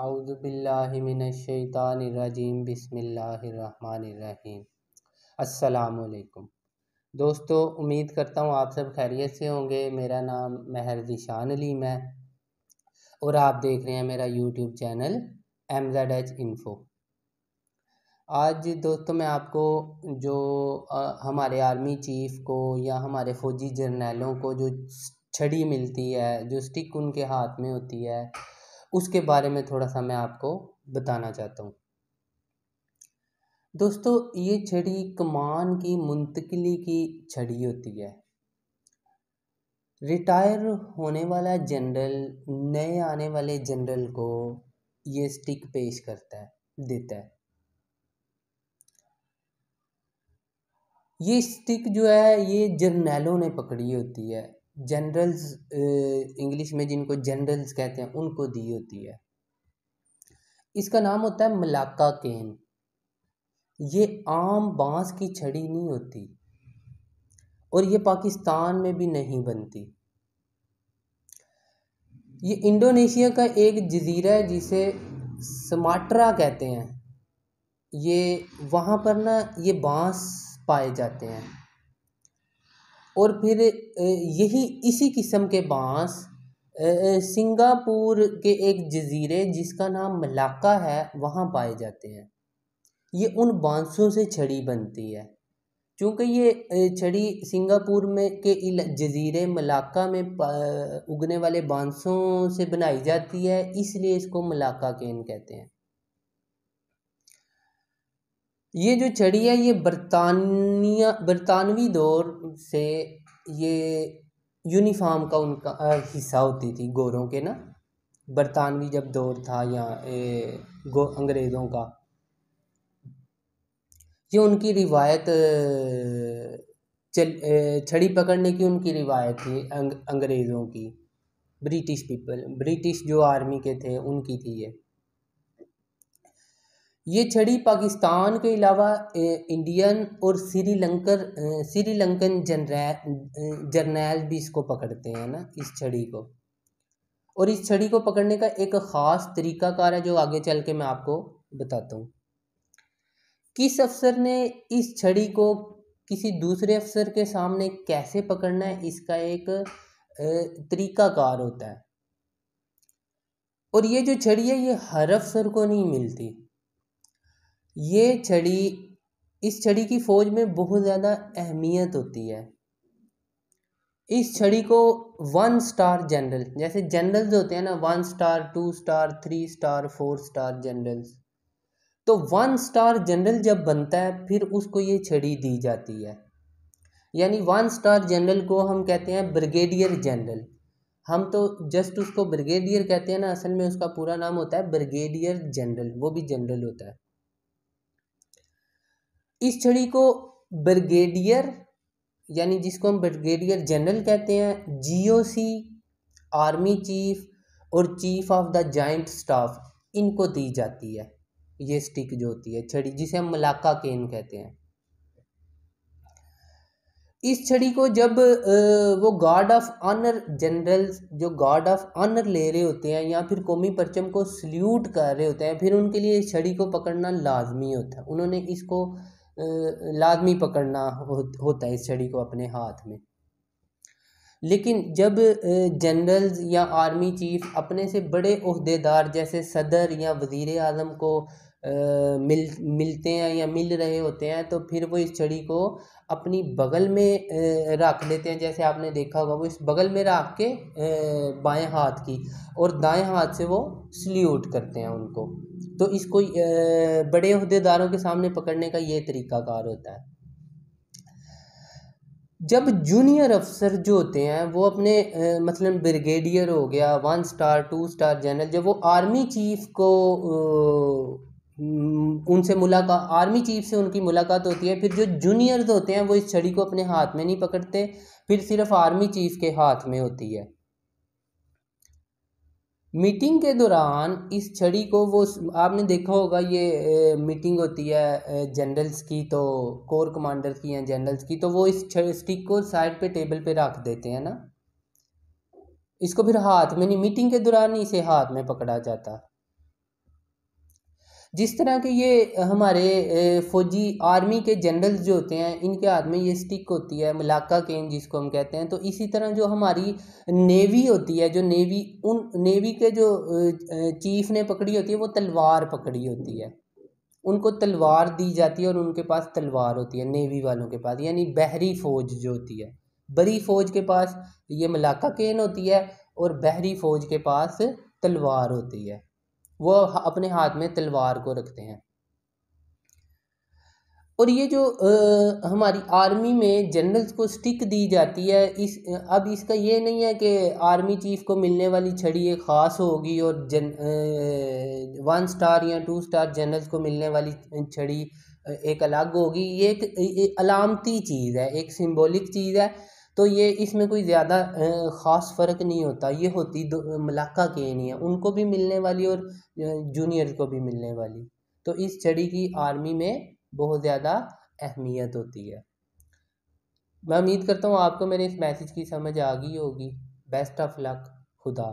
अउज़बिल्लिमिनशैतानरजीम बसमिल्लाम अलैक्म दोस्तों उम्मीद करता हूँ आप सब खैरियत से होंगे मेरा नाम महर दिशान अलीम है और आप देख रहे हैं मेरा YouTube channel M Z H info आज दोस्तों मैं आपको जो आ, हमारे आर्मी चीफ़ को या हमारे फ़ौजी जर्नैलों को जो छड़ी मिलती है जो स्टिक उनके हाथ में होती है उसके बारे में थोड़ा सा मैं आपको बताना चाहता हूँ दोस्तों ये छड़ी कमान की मुंतकली की छड़ी होती है रिटायर होने वाला जनरल नए आने वाले जनरल को ये स्टिक पेश करता है देता है ये स्टिक जो है ये जर्नैलों ने पकड़ी होती है जनरल्स इंग्लिश में जिनको जनरल्स कहते हैं उनको दी होती है इसका नाम होता है मलाका केन ये आम बांस की छड़ी नहीं होती और ये पाकिस्तान में भी नहीं बनती ये इंडोनेशिया का एक जजीरा है जिसे समाट्रा कहते हैं ये वहाँ पर ना ये बांस पाए जाते हैं और फिर यही इसी किस्म के बाँस सिंगापुर के एक जज़ीरे जिसका नाम मलाका है वहाँ पाए जाते हैं ये उन बाँसों से छड़ी बनती है चूँकि ये छड़ी सिंगापुर में के जज़ीरे मलाका में उगने वाले बाँसों से बनाई जाती है इसलिए इसको मलाका केन कहते हैं ये जो छड़ी है ये बरतानिया बरतानवी दौर से ये यूनिफॉर्म का उनका हिस्सा होती थी गोरों के ना बरतानवी जब दौर था या ए, गो अंग्रेज़ों का ये उनकी रिवायत चल छड़ी पकड़ने की उनकी रिवायत थी अंग, अंग्रेज़ों की ब्रिटिश पीपल ब्रिटिश जो आर्मी के थे उनकी थी ये ये छड़ी पाकिस्तान के अलावा इंडियन और श्रीलंकर श्रीलंकन जनरल जर्नैल भी इसको पकड़ते हैं ना इस छड़ी को और इस छड़ी को पकड़ने का एक ख़ास तरीकाकार है जो आगे चल के मैं आपको बताता हूँ किस अफसर ने इस छड़ी को किसी दूसरे अफसर के सामने कैसे पकड़ना है इसका एक तरीकाकार होता है और ये जो छड़ी है ये हर अफसर को नहीं मिलती ये छड़ी इस छड़ी की फ़ौज में बहुत ज़्यादा अहमियत होती है इस छड़ी को वन स्टार जनरल जैसे जनरल्स होते हैं ना one star two star three star four star generals तो वन स्टार जनरल जब बनता है फिर उसको ये छड़ी दी जाती है यानी वन स्टार जनरल को हम कहते हैं ब्रिगेडियर जनरल हम तो जस्ट उसको ब्रिगेडियर कहते हैं ना असल में उसका पूरा नाम होता है ब्रिगेडियर जनरल वो भी जनरल होता है इस छड़ी को ब्रिगेडियर यानी जिसको हम ब्रिगेडियर जनरल कहते हैं जीओसी आर्मी चीफ और chief of the joint staff इनको दी जाती है ये स्टिक जो होती है छड़ी जिसे हम मलाका केन कहते हैं इस छड़ी को जब वो गार्ड ऑफ ऑनर जनरल जो गार्ड ऑफ ऑनर ले रहे होते हैं या फिर कौमी परचम को सल्यूट कर रहे होते हैं फिर उनके लिए इस छड़ी को पकड़ना लाजमी होता है उन्होंने इसको लाजमी पकड़ना हो, होता है इस छड़ी को अपने हाथ में लेकिन जब जनरल्स या आर्मी चीफ अपने से बड़े अहदेदार जैसे सदर या वज़ी अजम को मिल मिलते हैं या मिल रहे होते हैं तो फिर वो इस छड़ी को अपनी बगल में रख लेते हैं जैसे आपने देखा होगा वो इस बगल में रख के बाएं हाथ की और दाएं हाथ से वो सल्यूट करते हैं उनको तो इसको बड़े अहदेदारों के सामने पकड़ने का ये तरीकाकार होता है जब जूनियर अफसर जो होते हैं वो अपने मतलब ब्रिगेडियर हो गया one star two star general जब वो आर्मी चीफ को हम्म, उनसे मुलाकात आर्मी चीफ से उनकी मुलाकात होती है फिर जो जूनियर्स होते हैं वो इस छड़ी को अपने हाथ में नहीं पकड़ते फिर सिर्फ आर्मी चीफ के हाथ में होती है मीटिंग के दौरान इस छड़ी को वो आपने देखा होगा ये ए, मीटिंग होती है जनरल्स की तो कोर कमांडर की या जनरल्स की तो वो इस स्टिक को साइड पे टेबल पे रख देते हैं ना इसको फिर हाथ में नहीं मीटिंग के दौरान इसे हाथ में पकड़ा जाता जिस तरह के ये हमारे फौजी आर्मी के जनरल्स जो होते हैं इनके हाथ में ये स्टिक होती है मलाका केन जिसको हम कहते हैं तो इसी तरह जो हमारी नेवी होती है जो नेवी उन नेवी के जो चीफ ने पकड़ी होती है वो तलवार पकड़ी होती है उनको तलवार दी जाती है और उनके पास तलवार होती है नेवी वालों के पास यानी बहरी फौज जो होती है बड़ी फौज के पास ये मलाका केन होती है और बहरी फौज के पास तलवार होती है वो अपने हाथ में तलवार को रखते हैं और ये जो आ, हमारी आर्मी में जनरल्स को स्टिक दी जाती है इस अब इसका ये नहीं है कि आर्मी चीफ को मिलने वाली छड़ी एक ख़ास होगी और जन आ, वन स्टार या टू स्टार जनरल्स को मिलने वाली छड़ी एक अलग होगी ये एक अलामती चीज़ है एक सिंबॉलिक चीज़ है तो ये इसमें कोई ज़्यादा ख़ास फ़र्क नहीं होता ये होती मलाका के नहीं है उनको भी मिलने वाली और जूनियर को भी मिलने वाली तो इस छड़ी की आर्मी में बहुत ज़्यादा अहमियत होती है मैं उम्मीद करता हूँ आपको मेरे इस मैसेज की समझ आ गई होगी बेस्ट ऑफ लक खुदा